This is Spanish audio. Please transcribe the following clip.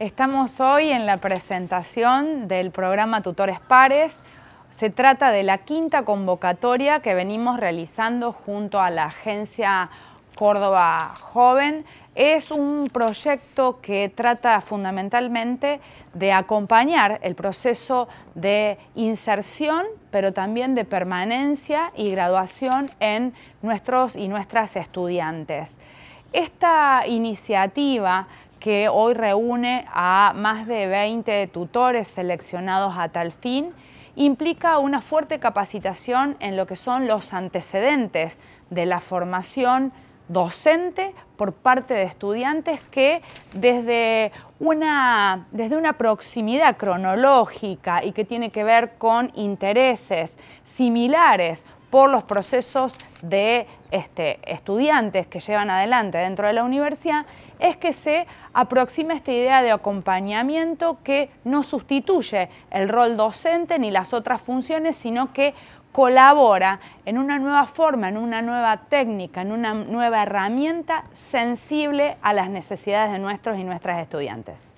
Estamos hoy en la presentación del programa Tutores Pares. Se trata de la quinta convocatoria que venimos realizando junto a la agencia Córdoba Joven. Es un proyecto que trata fundamentalmente de acompañar el proceso de inserción, pero también de permanencia y graduación en nuestros y nuestras estudiantes. Esta iniciativa que hoy reúne a más de 20 tutores seleccionados a tal fin, implica una fuerte capacitación en lo que son los antecedentes de la formación docente por parte de estudiantes que desde una, desde una proximidad cronológica y que tiene que ver con intereses similares por los procesos de este, estudiantes que llevan adelante dentro de la universidad, es que se aproxima esta idea de acompañamiento que no sustituye el rol docente ni las otras funciones, sino que colabora en una nueva forma, en una nueva técnica, en una nueva herramienta sensible a las necesidades de nuestros y nuestras estudiantes.